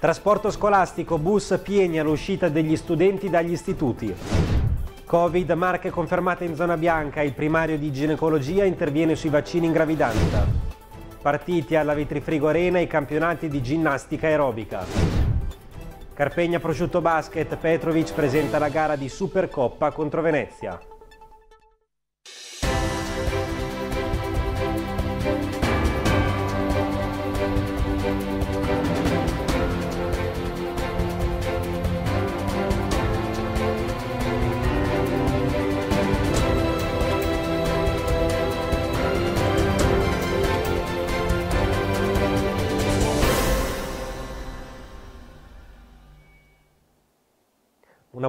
Trasporto scolastico, bus pieni all'uscita degli studenti dagli istituti. Covid, Marche confermata in zona bianca, il primario di ginecologia interviene sui vaccini in gravidanza. Partiti alla Vetrifrigo Arena i campionati di ginnastica aerobica. Carpegna Prosciutto Basket, Petrovic presenta la gara di Supercoppa contro Venezia.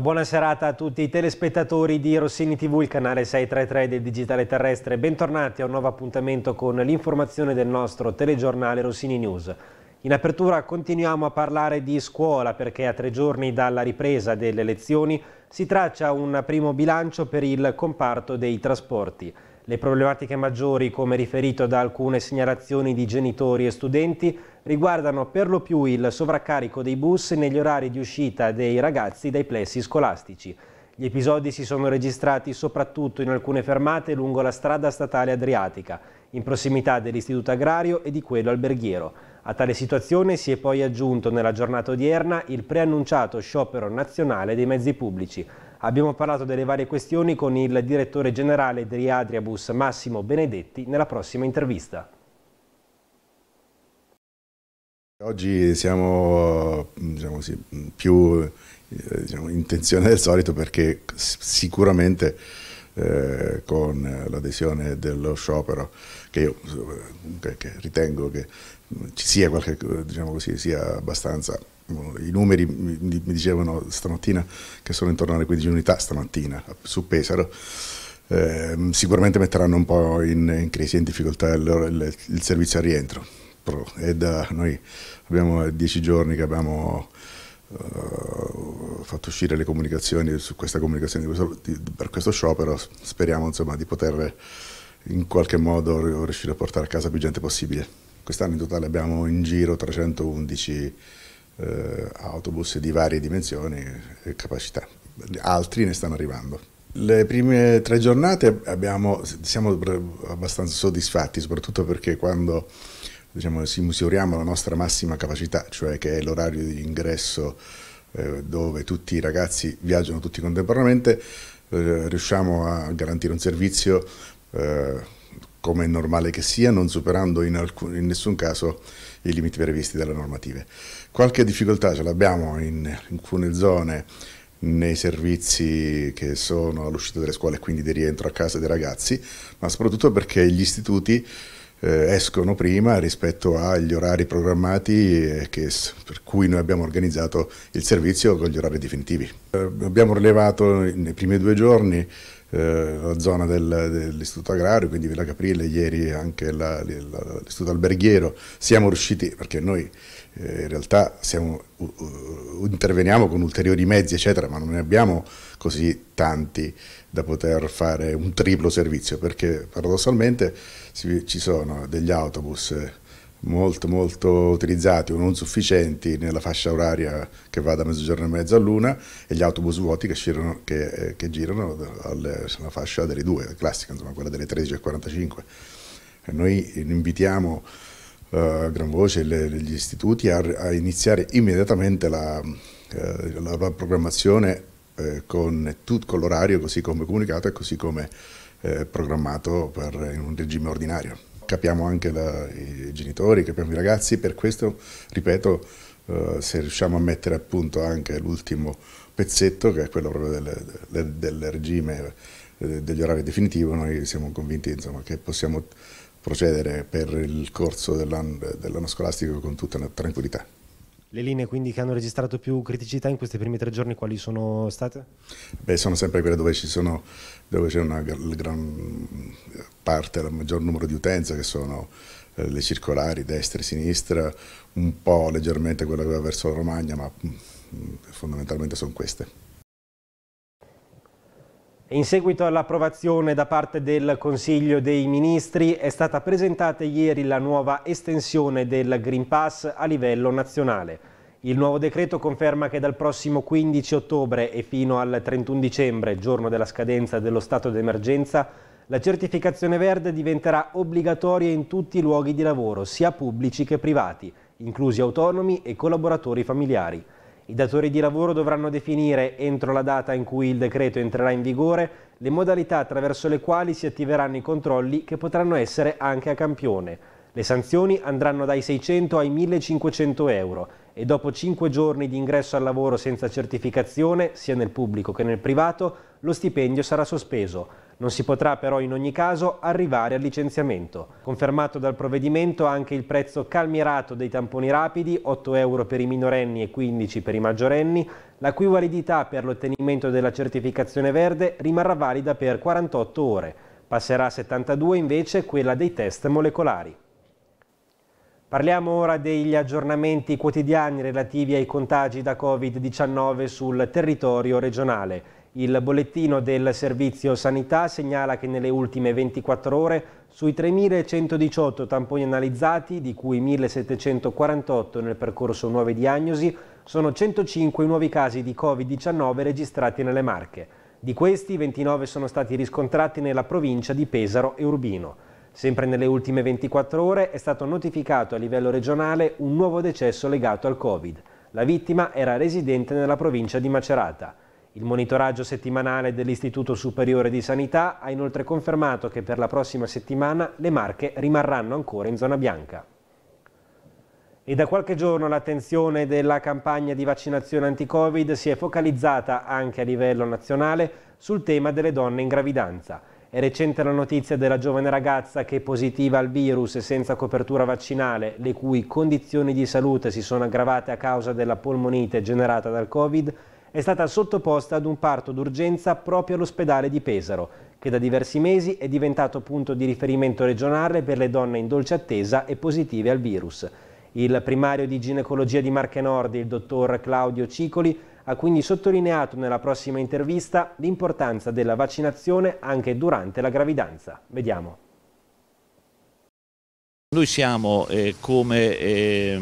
Una buona serata a tutti i telespettatori di Rossini TV, il canale 633 del Digitale Terrestre. Bentornati a un nuovo appuntamento con l'informazione del nostro telegiornale Rossini News. In apertura continuiamo a parlare di scuola perché a tre giorni dalla ripresa delle lezioni si traccia un primo bilancio per il comparto dei trasporti. Le problematiche maggiori, come riferito da alcune segnalazioni di genitori e studenti, riguardano per lo più il sovraccarico dei bus negli orari di uscita dei ragazzi dai plessi scolastici. Gli episodi si sono registrati soprattutto in alcune fermate lungo la strada statale Adriatica, in prossimità dell'istituto agrario e di quello alberghiero. A tale situazione si è poi aggiunto nella giornata odierna il preannunciato sciopero nazionale dei mezzi pubblici. Abbiamo parlato delle varie questioni con il direttore generale di Adriabus, Massimo Benedetti, nella prossima intervista. Oggi siamo diciamo sì, più eh, diciamo, intenzionati del solito perché sicuramente eh, con l'adesione dello sciopero che io che, eh, che ritengo che ci sia, qualche, diciamo così, sia abbastanza i numeri mi dicevano stamattina che sono intorno alle 15 unità stamattina su Pesaro, eh, sicuramente metteranno un po' in, in crisi e in difficoltà il, il, il servizio a rientro. Però è da, noi abbiamo 10 giorni che abbiamo uh, fatto uscire le comunicazioni su questa comunicazione di questo, di, per questo sciopero, speriamo insomma, di poter in qualche modo riuscire a portare a casa più gente possibile. Quest'anno in totale abbiamo in giro 311 uh, eh, autobus di varie dimensioni e capacità, altri ne stanno arrivando. Le prime tre giornate abbiamo, siamo abbastanza soddisfatti, soprattutto perché quando diciamo, si misuriamo la nostra massima capacità, cioè che è l'orario di ingresso eh, dove tutti i ragazzi viaggiano tutti contemporaneamente, eh, riusciamo a garantire un servizio eh, come è normale che sia, non superando in, alcun, in, nessun caso i limiti previsti dalle normative. Qualche difficoltà ce l'abbiamo in alcune zone nei servizi che sono all'uscita delle scuole e quindi di rientro a casa dei ragazzi, ma soprattutto perché gli istituti eh, escono prima rispetto agli orari programmati eh, che, per cui noi abbiamo organizzato il servizio con gli orari definitivi. Eh, abbiamo rilevato nei primi due giorni la zona del, dell'istituto agrario, quindi Villa Caprile, ieri anche l'istituto alberghiero, siamo riusciti, perché noi in realtà siamo, interveniamo con ulteriori mezzi eccetera, ma non ne abbiamo così tanti, da poter fare un triplo servizio, perché paradossalmente ci sono degli autobus eh, molto molto utilizzati o non sufficienti nella fascia oraria che va da mezzogiorno e mezzo a luna e gli autobus vuoti che, girano, che, eh, che girano alla fascia delle due, classica, insomma quella delle 13 E 45. noi invitiamo uh, a gran voce le, gli istituti a, a iniziare immediatamente la, uh, la programmazione eh, con, tut, l'orario così come comunicato e così come eh, programmato per, in un regime ordinario. Capiamo anche la, i genitori, capiamo i ragazzi, per questo, ripeto, eh, se riusciamo a mettere a punto anche l'ultimo pezzetto, che è quello proprio del, del, del regime eh, degli orari definitivi, noi siamo convinti insomma, che possiamo procedere per il corso dell'anno dell scolastico con tutta la tranquillità. Le linee quindi che hanno registrato più criticità in questi primi tre giorni quali sono state? Beh, sono sempre quelle dove, sono, dove c'è una gran parte, il maggior numero di utenza che sono eh, le circolari destra e sinistra, un po' leggermente quella che va verso la Romagna, ma mm, mm, fondamentalmente sono queste. In seguito all'approvazione da parte del Consiglio dei Ministri è stata presentata ieri la nuova estensione del Green Pass a livello nazionale. Il nuovo decreto conferma che dal prossimo 15 ottobre e fino al 31 dicembre, giorno della scadenza dello stato d'emergenza, la certificazione verde diventerà obbligatoria in tutti i luoghi di lavoro, sia pubblici che privati, inclusi autonomi e collaboratori familiari. I datori di lavoro dovranno definire, entro la data in cui il decreto entrerà in vigore, le modalità attraverso le quali si attiveranno i controlli che potranno essere anche a campione. Le sanzioni andranno dai 600 ai 1500 euro e dopo 5 giorni di ingresso al lavoro senza certificazione, sia nel pubblico che nel privato, lo stipendio sarà sospeso. Non si potrà però in ogni caso arrivare al licenziamento. Confermato dal provvedimento anche il prezzo calmirato dei tamponi rapidi, 8 euro per i minorenni e 15 per i maggiorenni, la cui validità per l'ottenimento della certificazione verde rimarrà valida per 48 ore. Passerà a 72 invece quella dei test molecolari. Parliamo ora degli aggiornamenti quotidiani relativi ai contagi da Covid-19 sul territorio regionale. Il bollettino del Servizio Sanità segnala che nelle ultime 24 ore sui 3.118 tamponi analizzati, di cui 1.748 nel percorso nuove diagnosi, sono 105 i nuovi casi di Covid-19 registrati nelle Marche. Di questi 29 sono stati riscontrati nella provincia di Pesaro e Urbino. Sempre nelle ultime 24 ore è stato notificato a livello regionale un nuovo decesso legato al Covid. La vittima era residente nella provincia di Macerata. Il monitoraggio settimanale dell'Istituto Superiore di Sanità ha inoltre confermato che per la prossima settimana le Marche rimarranno ancora in zona bianca. E da qualche giorno l'attenzione della campagna di vaccinazione anti-Covid si è focalizzata anche a livello nazionale sul tema delle donne in gravidanza. È recente la notizia della giovane ragazza che è positiva al virus e senza copertura vaccinale, le cui condizioni di salute si sono aggravate a causa della polmonite generata dal Covid, è stata sottoposta ad un parto d'urgenza proprio all'ospedale di Pesaro, che da diversi mesi è diventato punto di riferimento regionale per le donne in dolce attesa e positive al virus. Il primario di ginecologia di Marche Nord, il dottor Claudio Cicoli, ha quindi sottolineato nella prossima intervista l'importanza della vaccinazione anche durante la gravidanza. Vediamo. Noi siamo eh, come, eh,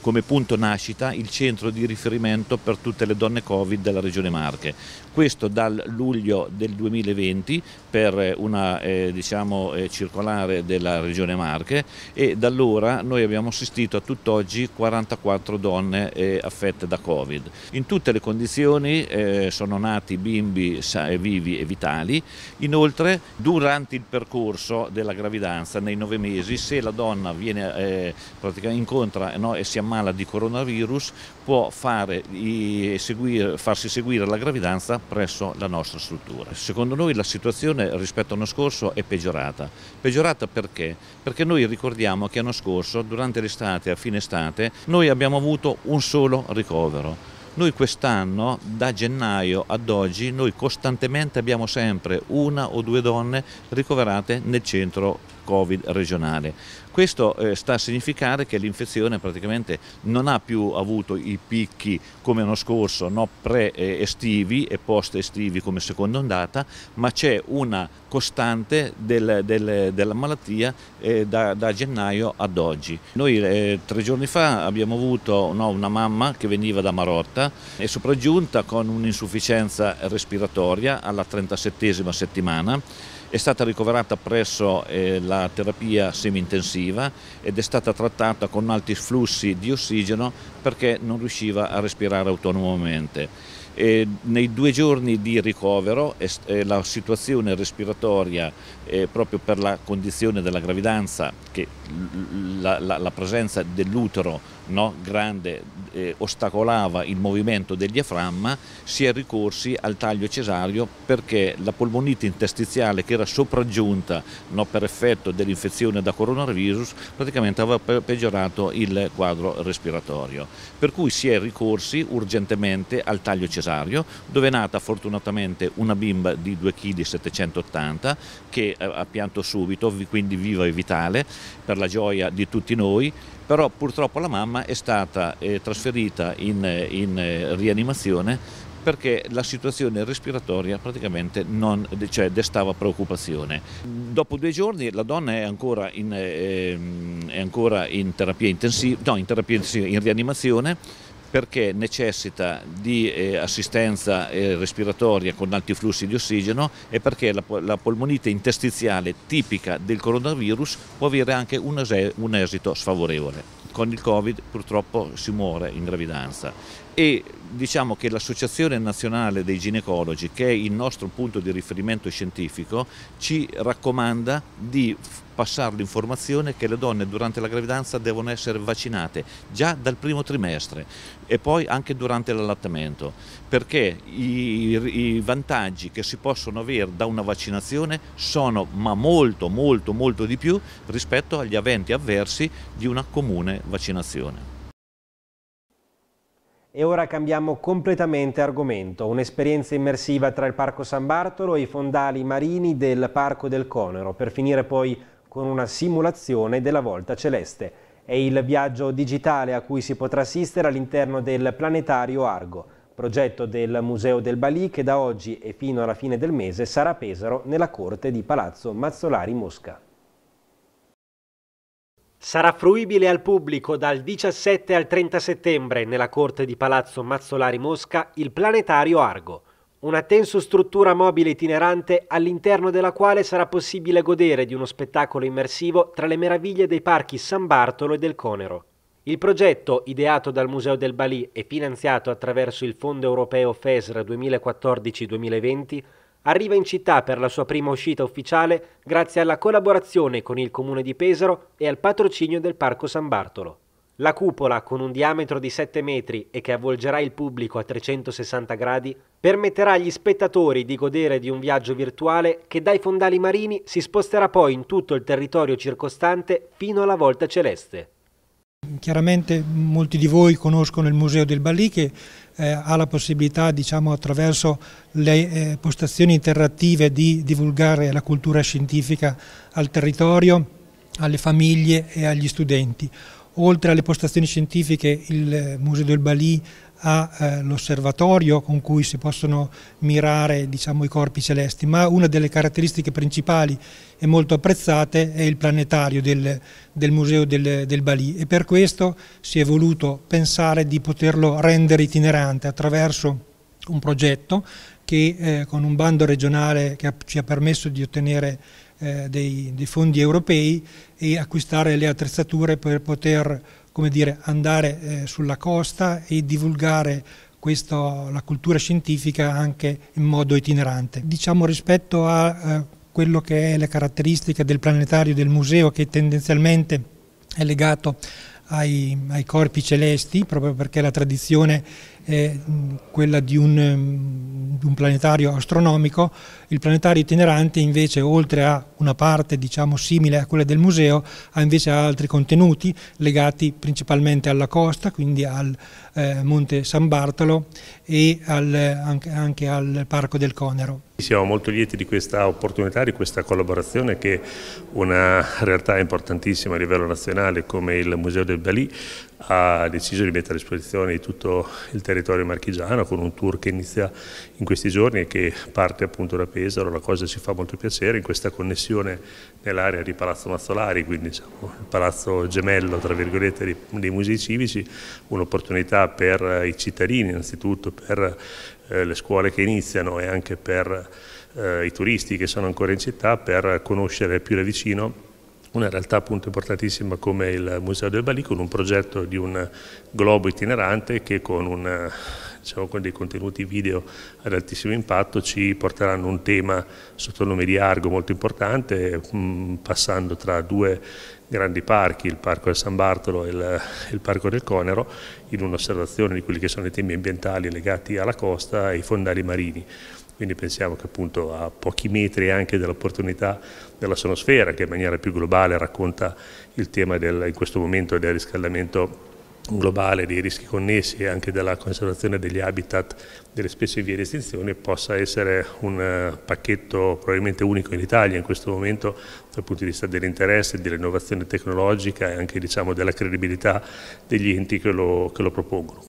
come, punto nascita il centro di riferimento per tutte le donne Covid della Regione Marche. Questo dal luglio del 2020 per eh, una eh, diciamo, eh, circolare della Regione Marche e da allora noi abbiamo assistito a tutt'oggi 44 donne eh, affette da Covid. In tutte le condizioni sono nati bimbi vivi e vitali, inoltre durante il percorso della gravidanza nei nove mesi se la donna viene, eh, incontra no, e si ammala di coronavirus può fare, i, seguir, farsi seguire la gravidanza presso la nostra struttura. Secondo noi la situazione rispetto all'anno scorso è peggiorata. Peggiorata perché? Perché noi ricordiamo che l'anno scorso, durante l'estate, a fine estate, noi abbiamo avuto un solo ricovero. Noi quest'anno, da gennaio ad oggi, noi costantemente abbiamo sempre una o due donne ricoverate nel centro Covid regionale. Questo eh, sta a significare che l'infezione praticamente non ha più avuto i picchi come l'anno scorso, no, pre-estivi e post-estivi come seconda ondata, ma c'è una costante del, del, della malattia eh, da, da, gennaio ad oggi. Noi eh, tre giorni fa abbiamo avuto no, una mamma che veniva da Marotta e sopraggiunta con un'insufficienza respiratoria alla 37 settimana è stata ricoverata presso eh, la terapia semi-intensiva ed è stata trattata con alti flussi di ossigeno perché non riusciva a respirare autonomamente. E nei due giorni di ricovero eh, la situazione respiratoria eh, proprio per la condizione della gravidanza che la, la, la presenza dell'utero no, grande eh, ostacolava il movimento del diaframma, si è ricorsi al taglio cesario perché la polmonite interstiziale che era sopraggiunta no, per effetto dell'infezione da coronavirus praticamente aveva peggiorato il quadro respiratorio. Per cui si è ricorsi urgentemente al taglio cesario dove è nata fortunatamente una bimba di 2,780 kg che eh, ha pianto subito, quindi viva e vitale. Per per la gioia di tutti noi, però purtroppo la mamma è stata eh, trasferita in, in eh, rianimazione perché la situazione respiratoria praticamente non, cioè, destava preoccupazione. Dopo due giorni la donna è ancora in, eh, è ancora in terapia intensiva, no in terapia intensiva, in rianimazione, perché necessita di eh, assistenza eh, respiratoria con alti flussi di ossigeno e perché la, la polmonite interstiziale tipica del coronavirus può avere anche un, un esito sfavorevole. Con il Covid purtroppo si muore in gravidanza e diciamo che l'Associazione Nazionale dei Ginecologi, che è il nostro punto di riferimento scientifico, ci raccomanda di passare l'informazione che le donne durante la gravidanza devono essere vaccinate già dal primo trimestre e poi anche durante l'allattamento, perché i, i, vantaggi che si possono avere da una vaccinazione sono ma molto molto molto di più rispetto agli eventi avversi di una comune vaccinazione. E ora cambiamo completamente argomento, un'esperienza immersiva tra il Parco San Bartolo e i fondali marini del Parco del Conero, per finire poi con una simulazione della Volta Celeste. È il viaggio digitale a cui si potrà assistere all'interno del Planetario Argo, progetto del Museo del Balì che da oggi e fino alla fine del mese sarà a Pesaro nella corte di Palazzo Mazzolari Mosca sarà fruibile al pubblico dal 17 al 30 settembre nella corte di Palazzo Mazzolari Mosca il planetario Argo, una struttura mobile itinerante all'interno della quale sarà possibile godere di uno spettacolo immersivo tra le meraviglie dei parchi San Bartolo e del Conero. Il progetto, ideato dal Museo del Balì e finanziato attraverso il Fondo europeo FESR 2014-2020, arriva in città per la sua prima uscita ufficiale grazie alla collaborazione con il Comune di Pesaro e al patrocinio del Parco San Bartolo. La cupola, con un diametro di 7 metri e che avvolgerà il pubblico a 360 gradi, permetterà agli spettatori di godere di un viaggio virtuale che dai fondali marini si sposterà poi in tutto il territorio circostante fino alla volta celeste. Chiaramente molti di voi conoscono il Museo del Balì che eh, ha la possibilità diciamo, attraverso le eh, postazioni interattive di divulgare la cultura scientifica al territorio, alle famiglie e agli studenti. Oltre alle postazioni scientifiche il eh, Museo del Balì all'osservatorio eh, con cui si possono mirare diciamo, i corpi celesti, ma una delle caratteristiche principali e molto apprezzate è il planetario del, del Museo del, del Bali e per questo si è voluto pensare di poterlo rendere itinerante attraverso un progetto che eh, con un bando regionale che ci ha permesso di ottenere eh, dei, dei fondi europei e acquistare le attrezzature per poter come dire, andare eh, sulla costa e divulgare questo, la cultura scientifica anche in modo itinerante. Diciamo rispetto a eh, quello che è le caratteristiche del planetario del museo che tendenzialmente è legato ai, ai corpi celesti, proprio perché la tradizione è mm, quella di un, mm, di un, planetario astronomico, il planetario itinerante invece oltre a una parte diciamo simile a quella del museo ha invece altri contenuti legati principalmente alla costa, quindi al eh, Monte San Bartolo e al, anche, anche al Parco del Conero. Siamo molto lieti di questa opportunità, di questa collaborazione che una realtà importantissima a livello nazionale come il Museo del Balì ha deciso di mettere a disposizione tutto il territorio marchigiano con un tour che inizia in questi giorni e che parte appunto da Pesaro, la cosa ci fa molto piacere in questa connessione nell'area di Palazzo Mazzolari, quindi diciamo, il palazzo gemello tra virgolette dei, musei civici, un'opportunità per i cittadini innanzitutto, per eh, le scuole che iniziano e anche per eh, i turisti che sono ancora in città per conoscere più da vicino una realtà appunto importantissima come il Museo del Balì con un progetto di un globo itinerante che con, una, diciamo, con dei contenuti video ad altissimo impatto ci porteranno un tema sotto il nome di Argo molto importante mm, passando tra due grandi parchi, il Parco del San Bartolo e il, il, Parco del Conero, in un'osservazione di quelli che sono i temi ambientali legati alla costa e ai fondali marini. Quindi pensiamo che appunto a pochi metri anche dell'opportunità della sonosfera che in maniera più globale racconta il tema del, in questo momento del riscaldamento globale, dei rischi connessi e anche della conservazione degli habitat delle specie in via di estinzione possa essere un eh, pacchetto probabilmente unico in Italia in questo momento dal punto di vista dell'interesse, dell'innovazione tecnologica e anche diciamo, della credibilità degli enti che lo, che lo propongono.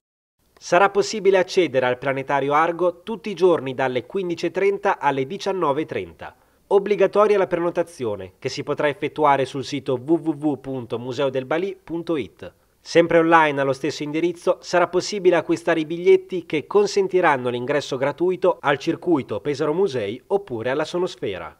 Sarà possibile accedere al planetario Argo tutti i giorni dalle 15.30 alle 19.30. Obbligatoria la prenotazione, che si potrà effettuare sul sito www.museodelbali.it. Sempre online allo stesso indirizzo sarà possibile acquistare i biglietti che consentiranno l'ingresso gratuito al circuito Pesaro Musei oppure alla Sonosfera.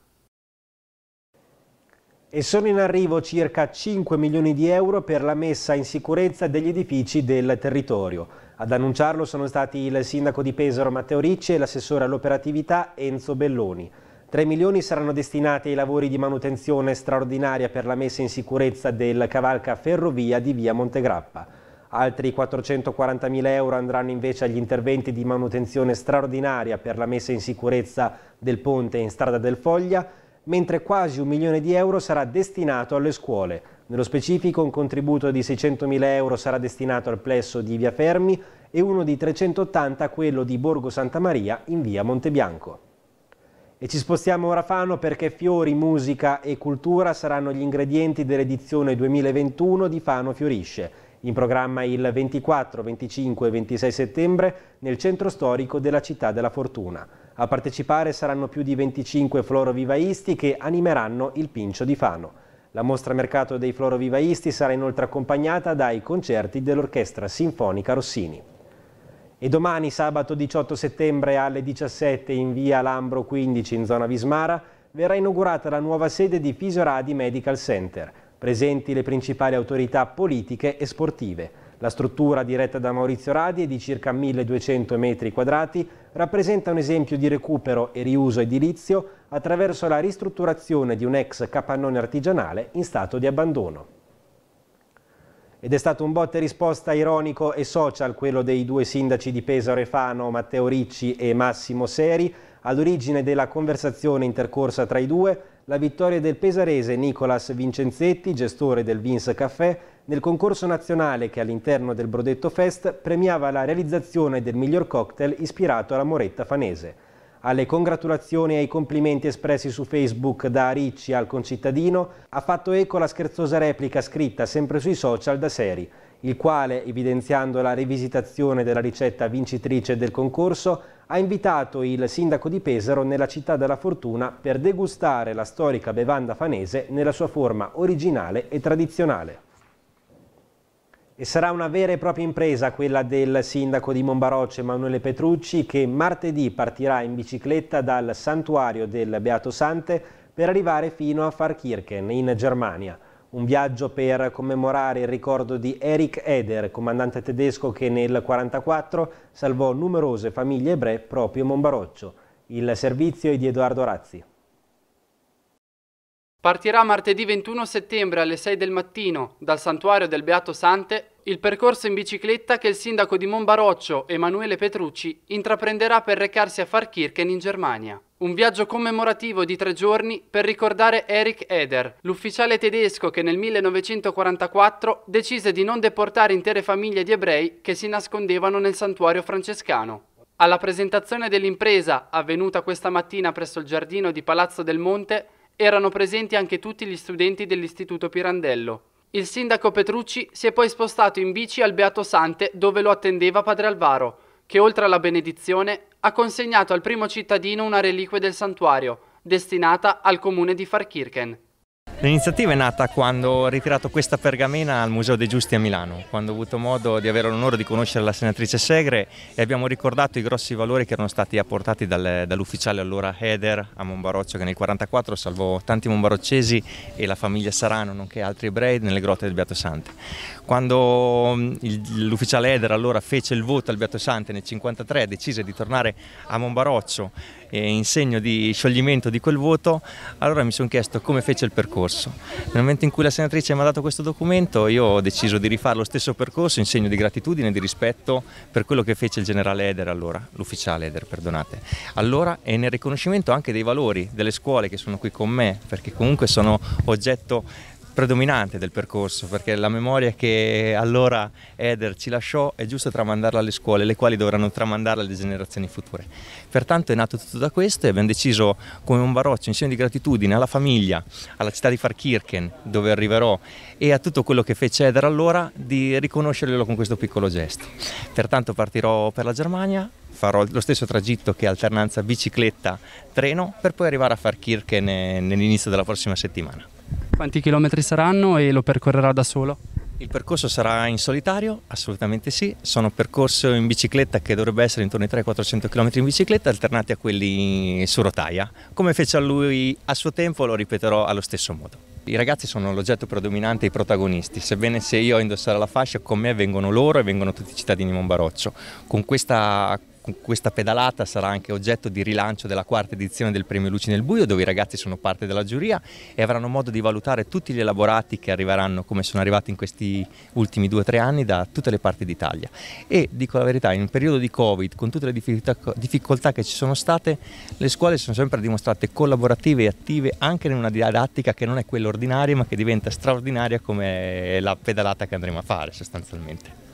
E sono in arrivo circa 5 milioni di euro per la messa in sicurezza degli edifici del territorio. Ad annunciarlo sono stati il sindaco di Pesaro Matteo Ricci e l'assessore all'operatività Enzo Belloni. 3 milioni saranno destinati ai lavori di manutenzione straordinaria per la messa in sicurezza del cavalca ferrovia di via Montegrappa. Altri 440 mila euro andranno invece agli interventi di manutenzione straordinaria per la messa in sicurezza del ponte in strada del Foglia, mentre quasi un milione di euro sarà destinato alle scuole. Nello specifico un contributo di 600 mila euro sarà destinato al plesso di via Fermi e uno di 380 a quello di Borgo Santa Maria in via Montebianco. E ci spostiamo ora a Fano perché fiori, musica e cultura saranno gli ingredienti dell'edizione 2021 di Fano Fiorisce, in programma il 24, 25 e 26 settembre nel centro storico della città della Fortuna. A partecipare saranno più di 25 florovivaisti che animeranno il Pincio di Fano. La mostra mercato dei florovivaisti sarà inoltre accompagnata dai concerti dell'Orchestra Sinfonica Rossini e domani sabato 18 settembre alle 17 in via Lambro 15 in zona Vismara verrà inaugurata la nuova sede di Fisoradi Medical Center, presenti le principali autorità politiche e sportive. La struttura diretta da Maurizio Radi è di circa 1200 metri quadrati, rappresenta un esempio di recupero e riuso edilizio attraverso la ristrutturazione di un ex capannone artigianale in stato di abbandono. Ed è stato un botte risposta ironico e social quello dei due sindaci di Pesaro e Fano, Matteo Ricci e Massimo Seri. All'origine della conversazione intercorsa tra i due, la vittoria del pesarese Nicolas Vincenzetti, gestore del Vince Café, nel concorso nazionale che all'interno del Brodetto Fest premiava la realizzazione del miglior cocktail ispirato alla moretta fanese alle congratulazioni e ai complimenti espressi su Facebook da Ricci al concittadino, ha fatto eco la scherzosa replica scritta sempre sui social da Seri, il quale, evidenziando la rivisitazione della ricetta vincitrice del concorso, ha invitato il sindaco di Pesaro nella città della fortuna per degustare la storica bevanda fanese nella sua forma originale e tradizionale. E sarà una vera e propria impresa quella del sindaco di Monbarocce Emanuele Petrucci che martedì partirà in bicicletta dal santuario del Beato Sante per arrivare fino a Farkirchen in Germania. Un viaggio per commemorare il ricordo di Erich Eder, comandante tedesco che nel 1944 salvò numerose famiglie ebree proprio in Monbaroccio. Il servizio è di Edoardo Razzi. Partirà martedì 21 settembre alle 6 del mattino dal santuario del Beato Sante il percorso in bicicletta che il sindaco di Monbaroccio, Emanuele Petrucci, intraprenderà per recarsi a Farkirchen in Germania. Un viaggio commemorativo di tre giorni per ricordare Erich Eder, l'ufficiale tedesco che nel 1944 decise di non deportare intere famiglie di ebrei che si nascondevano nel santuario francescano. Alla presentazione dell'impresa, avvenuta questa mattina presso il giardino di Palazzo del Monte, erano presenti anche tutti gli studenti dell'Istituto Pirandello. Il sindaco Petrucci si è poi spostato in bici al Beato Sante dove lo attendeva padre Alvaro, che oltre alla benedizione ha consegnato al primo cittadino una reliquia del santuario, destinata al comune di Farkirchen. L'iniziativa è nata quando ho ritirato questa pergamena al Museo dei Giusti a Milano, quando ho avuto modo di avere l'onore di conoscere la senatrice Segre e abbiamo ricordato i grossi valori che erano stati apportati dal, dall'ufficiale allora Heder a Monbaroccio che nel 1944 salvò tanti monbaroccesi e la famiglia Sarano, nonché altri ebrei nelle grotte del Beato Sante. Quando mm, l'ufficiale Eder allora fece il voto al Beato Sante nel 1953 decise di tornare a Monbaroccio in segno di scioglimento di quel voto, allora mi sono chiesto come fece il percorso. Nel momento in cui la senatrice mi ha dato questo documento io ho deciso di rifare lo stesso percorso in segno di gratitudine e di rispetto per quello che fece il generale Eder allora, l'ufficiale Eder, perdonate. Allora e nel riconoscimento anche dei valori delle scuole che sono qui con me, perché comunque sono oggetto predominante del percorso, perché la memoria che allora Eder ci lasciò è giusto tramandarla alle scuole, le quali dovranno tramandarla alle generazioni future. Pertanto è nato tutto da questo e abbiamo deciso come un baroccio, insieme di gratitudine alla famiglia, alla città di Farkirchen, dove arriverò, e a tutto quello che fece Eder allora, di riconoscerglielo con questo piccolo gesto. Pertanto partirò per la Germania, farò lo stesso tragitto che alternanza bicicletta-treno, per poi arrivare a Farkirchen eh, nell'inizio della prossima settimana. Quanti chilometri saranno e lo percorrerà da solo? Il percorso sarà in solitario? Assolutamente sì, sono percorso in bicicletta che dovrebbe essere intorno ai 300-400 km in bicicletta alternati a quelli su rotaia. Come fece a lui a suo tempo lo ripeterò allo stesso modo. I ragazzi sono l'oggetto predominante, i protagonisti, sebbene se io a indossare la fascia con me vengono loro e vengono tutti i cittadini di Monbaroccio. Con questa questa pedalata sarà anche oggetto di rilancio della quarta edizione del Premio Luci nel Buio, dove i ragazzi sono parte della giuria e avranno modo di valutare tutti gli elaborati che arriveranno, come sono arrivati in questi ultimi due o tre anni, da tutte le parti d'Italia. E dico la verità, in un periodo di Covid, con tutte le difficoltà che ci sono state, le scuole sono sempre dimostrate collaborative e attive anche in una didattica che non è quella ordinaria, ma che diventa straordinaria come la pedalata che andremo a fare sostanzialmente.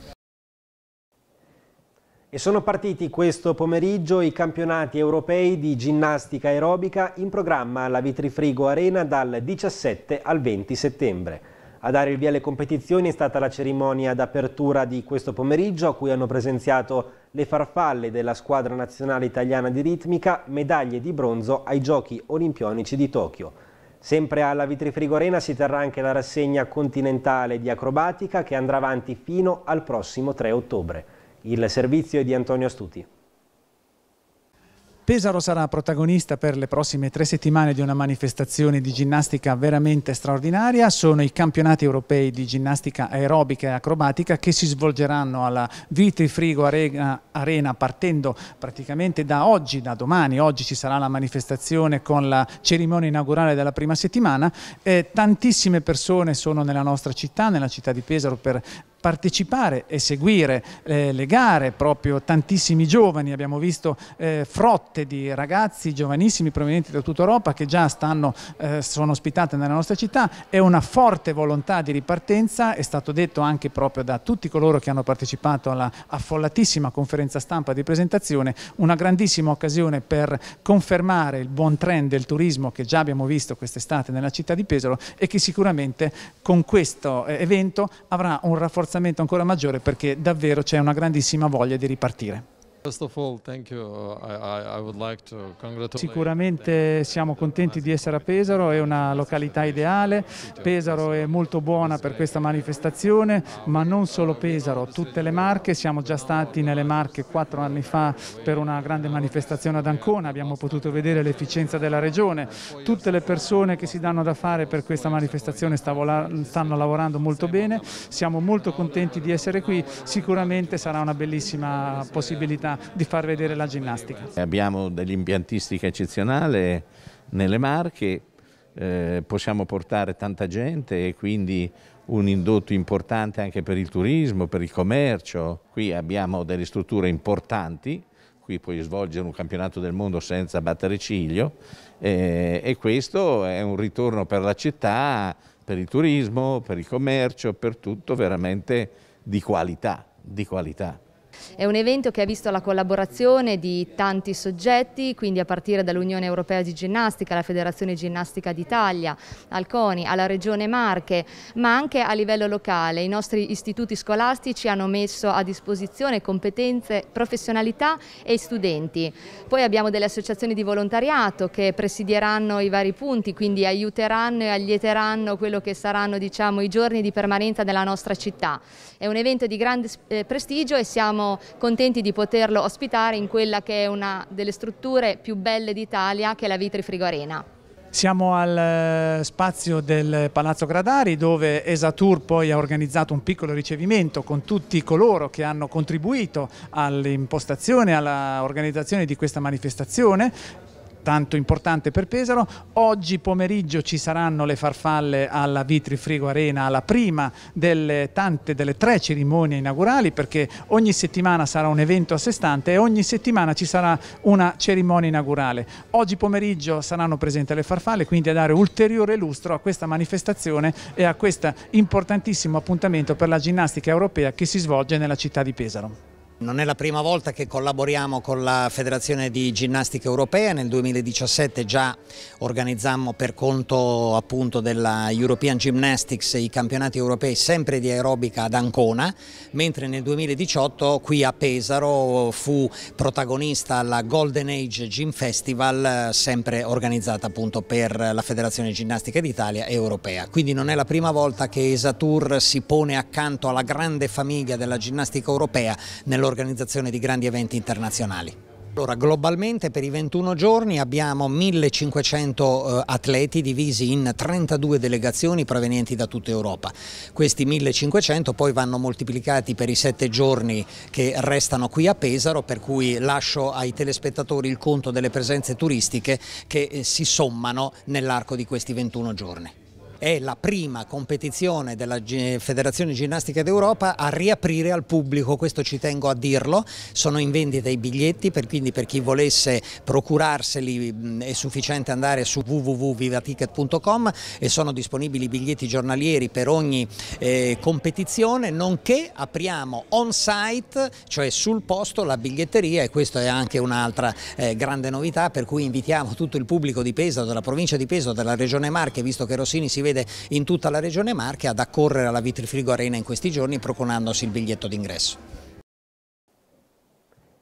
E sono partiti questo pomeriggio i campionati europei di ginnastica aerobica in programma alla Vitrifrigo Arena dal 17 al 20 settembre. A dare il via alle competizioni è stata la cerimonia d'apertura di questo pomeriggio a cui hanno presenziato le farfalle della squadra nazionale italiana di ritmica, medaglie di bronzo ai Giochi Olimpionici di Tokyo. Sempre alla Vitrifrigo Arena si terrà anche la rassegna continentale di acrobatica che andrà avanti fino al prossimo 3 ottobre. Il servizio è di Antonio Astuti. Pesaro sarà protagonista per le prossime tre settimane di una manifestazione di ginnastica veramente straordinaria. Sono i campionati europei di ginnastica aerobica e acrobatica che si svolgeranno alla Vitrifrigo Arena partendo praticamente da oggi, da domani. Oggi ci sarà la manifestazione con la cerimonia inaugurale della prima settimana. Eh, tantissime persone sono nella nostra città, nella città di Pesaro, per partecipare e seguire eh, le gare, proprio tantissimi giovani, abbiamo visto eh, frotte di ragazzi giovanissimi provenienti da tutta Europa che già stanno, eh, sono ospitate nella nostra città, è una forte volontà di ripartenza, è stato detto anche proprio da tutti coloro che hanno partecipato alla affollatissima conferenza stampa di presentazione, una grandissima occasione per confermare il buon trend del turismo che già abbiamo visto quest'estate nella città di Pesaro e che sicuramente con questo eh, evento avrà un rafforzamento sforzamento ancora maggiore perché davvero c'è una grandissima voglia di ripartire. Sicuramente siamo contenti di essere a Pesaro, è una località ideale, Pesaro è molto buona per questa manifestazione, ma non solo Pesaro, tutte le Marche, siamo già stati nelle Marche quattro anni fa per una grande manifestazione ad Ancona, abbiamo potuto vedere l'efficienza della regione, tutte le persone che si danno da fare per questa manifestazione stanno lavorando molto bene, siamo molto contenti di essere qui, sicuramente sarà una bellissima possibilità di far vedere la ginnastica. Abbiamo dell'impiantistica eccezionale nelle Marche, eh, possiamo portare tanta gente e quindi un indotto importante anche per il turismo, per il commercio. Qui abbiamo delle strutture importanti, qui puoi svolgere un campionato del mondo senza battere ciglio eh, e questo è un ritorno per la città, per il turismo, per il commercio, per tutto veramente di qualità, di qualità. È un evento che ha visto la collaborazione di tanti soggetti, quindi a partire dall'Unione Europea di Ginnastica, la Federazione Ginnastica d'Italia, al CONI, alla Regione Marche, ma anche a livello locale. I nostri istituti scolastici hanno messo a disposizione competenze, professionalità e studenti. Poi abbiamo delle associazioni di volontariato che presidieranno i vari punti, quindi aiuteranno e allieteranno quello che saranno diciamo, i giorni di permanenza della nostra città. È un evento di grande eh, prestigio e siamo siamo contenti di poterlo ospitare in quella che è una delle strutture più belle d'Italia, che è la Vitri Frigo Arena. Siamo al eh, spazio del Palazzo Gradari dove Esatur poi ha organizzato un piccolo ricevimento con tutti coloro che hanno contribuito all'impostazione, all'organizzazione di questa manifestazione tanto importante per Pesaro. Oggi pomeriggio ci saranno le farfalle alla Vitri Frigo Arena, la prima delle tante, delle tre cerimonie inaugurali, perché ogni settimana sarà un evento a sé stante e ogni settimana ci sarà una cerimonia inaugurale. Oggi pomeriggio saranno presenti le farfalle, quindi a dare ulteriore lustro a questa manifestazione e a questo importantissimo appuntamento per la ginnastica europea che si svolge nella città di Pesaro. Non è la prima volta che collaboriamo con la Federazione di Ginnastica Europea, nel 2017 già organizzammo per conto appunto della European Gymnastics i campionati europei sempre di aerobica ad Ancona, mentre nel 2018 qui a Pesaro fu protagonista alla Golden Age Gym Festival sempre organizzata appunto per la Federazione Ginnastica d'Italia Europea. Quindi non è la prima volta che Esatur si pone accanto alla grande famiglia della ginnastica europea nell'organizzazione l'organizzazione di grandi eventi internazionali. Allora, globalmente per i 21 giorni abbiamo 1500 eh, atleti divisi in 32 delegazioni provenienti da tutta Europa. Questi 1500 poi vanno moltiplicati per i 7 giorni che restano qui a Pesaro, per cui lascio ai telespettatori il conto delle presenze turistiche che eh, si sommano nell'arco di questi 21 giorni. È la prima competizione della Federazione Ginnastica d'Europa a riaprire al pubblico, questo ci tengo a dirlo, sono in vendita i biglietti, per, quindi per chi volesse procurarseli è sufficiente andare su www.vivaticket.com e sono disponibili i biglietti giornalieri per ogni eh, competizione, nonché apriamo on site, cioè sul posto la biglietteria e questa è anche un'altra eh, grande novità per cui invitiamo tutto il pubblico di Pesaro, della provincia di Pesaro, della regione Marche, visto che Rossini si vede sede in tutta la regione Marche ad accorrere alla Vitrifrigo Arena in questi giorni procurandosi il biglietto d'ingresso.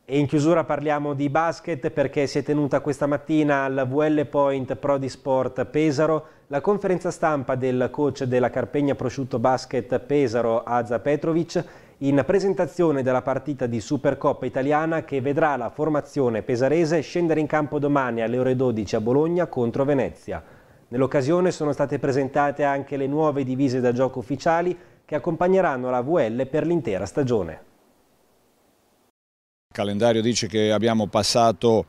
E in chiusura parliamo di basket perché si è tenuta questa mattina al VL Point Pro di Sport Pesaro la conferenza stampa del coach della Carpegna Prosciutto Basket Pesaro Aza Petrovic in presentazione della partita di Supercoppa italiana che vedrà la formazione pesarese scendere in campo domani alle ore 12 a Bologna contro Venezia. Nell'occasione sono state presentate anche le nuove divise da gioco ufficiali che accompagneranno la VL per l'intera stagione. Il calendario dice che abbiamo passato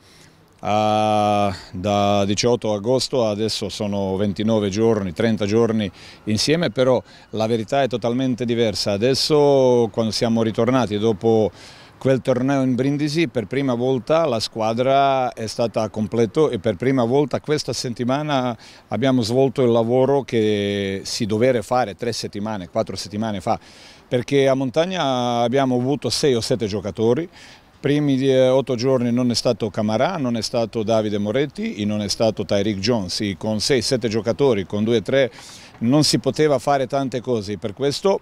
ah, a, da 18 agosto adesso sono 29 giorni, 30 giorni insieme, però la verità è totalmente diversa. Adesso quando siamo ritornati dopo quel torneo in Brindisi per prima volta la squadra è stata a completo e per prima volta questa settimana abbiamo svolto il lavoro che si doveva fare tre settimane, quattro settimane fa perché a montagna abbiamo avuto sei o sette giocatori i primi eh, otto giorni non è stato Camarà, non è stato Davide Moretti e non è stato Tyreek Jones. Con 6 sette giocatori, con 2 tre, non si poteva fare tante cose. Per questo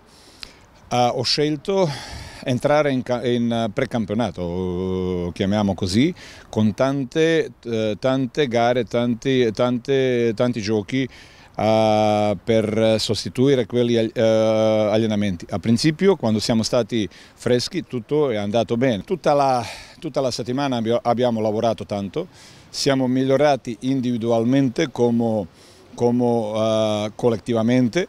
uh, ho scelto entrare in, in eh, precampionato, eh, chiamiamo così, con tante, eh, tante gare, tanti, tante, tanti giochi Uh, per sostituire quegli uh, allenamenti. A principio, quando siamo stati freschi, tutto è andato bene. Tutta la, tutta la settimana abbiamo lavorato tanto, siamo migliorati individualmente come, come uh, collettivamente.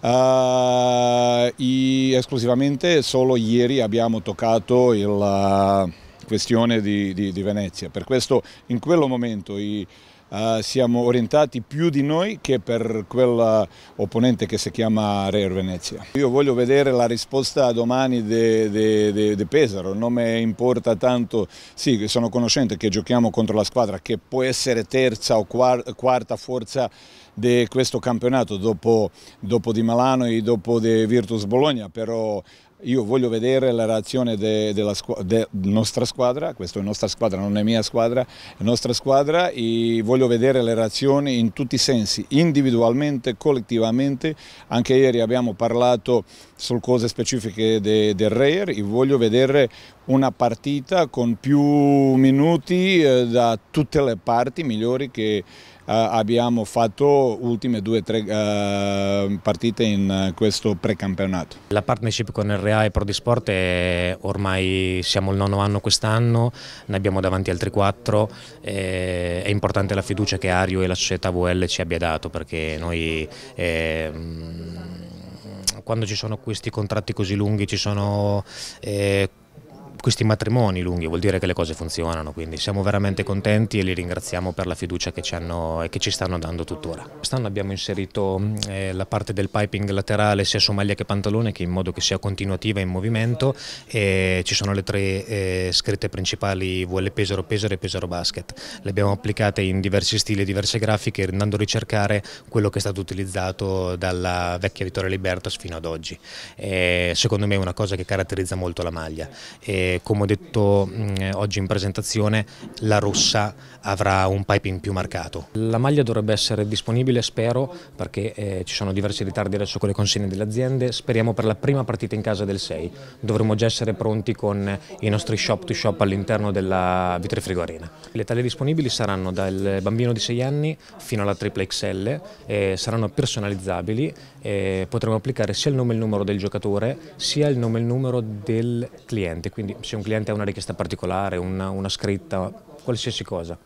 Uh, i, esclusivamente solo ieri abbiamo toccato la eh, questione di, di, di, Venezia, per questo in quel momento i, uh, siamo orientati più di noi che per quell'opponente che si chiama Real Venezia. Io voglio vedere la risposta domani di Pesaro, non mi importa tanto, sì sono conoscente che giochiamo contro la squadra che può essere terza o quarta forza di questo campionato dopo, dopo di Milano e dopo di Virtus Bologna, però io voglio vedere la reazione della de de nostra squadra, questa è la nostra squadra, non è mia squadra, è nostra squadra e voglio vedere le reazioni in tutti i sensi, individualmente, collettivamente. Anche ieri abbiamo parlato su cose specifiche del de Reyer e voglio vedere una partita con più minuti eh, da tutte le parti migliori che eh, abbiamo fatto ultime due o tre eh, partite in questo precampionato. La partnership con RA e Prodisport è ormai siamo il nono anno quest'anno, ne abbiamo davanti altri quattro, eh, è importante la fiducia che Ario e la società VL ci abbia dato perché noi... È, ehm, quando ci sono questi contratti così lunghi ci sono eh, questi matrimoni lunghi, vuol dire che le cose funzionano, quindi siamo veramente contenti e li ringraziamo per la fiducia che ci hanno e che ci stanno dando tuttora. Quest'anno abbiamo inserito mm, eh, la parte del piping laterale sia su maglia che pantalone che in modo che sia continuativa e in movimento e ci sono le tre eh, scritte principali VL Pesaro Pesaro e Pesaro Basket. Le abbiamo applicate in diversi stili, e diverse grafiche andando a ricercare quello che è stato utilizzato dalla vecchia Vittoria Libertas fino ad oggi. E secondo me è una cosa che caratterizza molto la maglia. E come ho detto mh, mm, oggi in presentazione la rossa avrà un piping più marcato. La maglia dovrebbe essere disponibile spero perché eh, ci sono diversi ritardi adesso con le consegne delle aziende, speriamo per la prima partita in casa del 6, dovremmo già essere pronti con i nostri shop to shop all'interno della Vitrifrigo Arena. Le taglie disponibili saranno dal bambino di 6 anni fino alla tripla XL, eh, saranno personalizzabili, eh, potremo applicare sia il nome e il numero del giocatore sia il nome e il numero del cliente, quindi se un cliente ha una richiesta particolare, una, una scritta, qualsiasi cosa.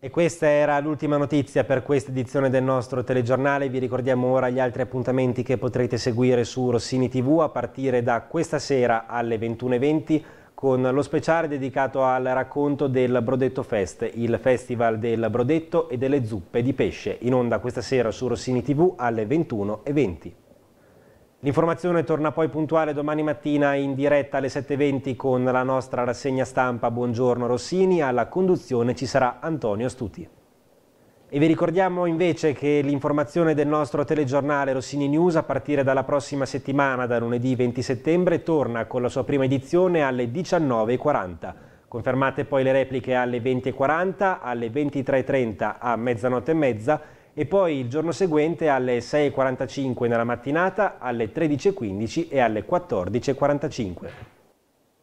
E questa era l'ultima notizia per questa edizione del nostro telegiornale. Vi ricordiamo ora gli altri appuntamenti che potrete seguire su Rossini TV a partire da questa sera alle 21.20 con lo speciale dedicato al racconto del Brodetto Fest, il festival del Brodetto e delle zuppe di pesce, in onda questa sera su Rossini TV alle 21.20. L'informazione torna poi puntuale domani mattina in diretta alle 7.20 con la nostra rassegna stampa Buongiorno Rossini, alla conduzione ci sarà Antonio Stuti. E vi ricordiamo invece che l'informazione del nostro telegiornale Rossini News a partire dalla prossima settimana, da lunedì 20 settembre, torna con la sua prima edizione alle 19.40. Confermate poi le repliche alle 20.40, alle 23.30 a mezzanotte e mezza e poi il giorno seguente alle 6.45 nella mattinata, alle 13.15 e alle 14.45.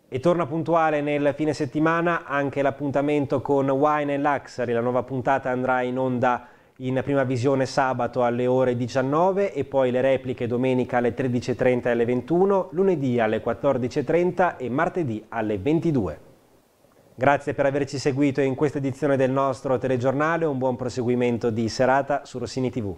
E torna puntuale nel fine settimana anche l'appuntamento con Wine Luxury, la nuova puntata andrà in onda in prima visione sabato alle ore 19 e poi le repliche domenica alle 13.30 e alle 21, lunedì alle 14.30 e martedì alle 22. Grazie per averci seguito in questa edizione del nostro telegiornale, un buon proseguimento di serata su Rossini TV.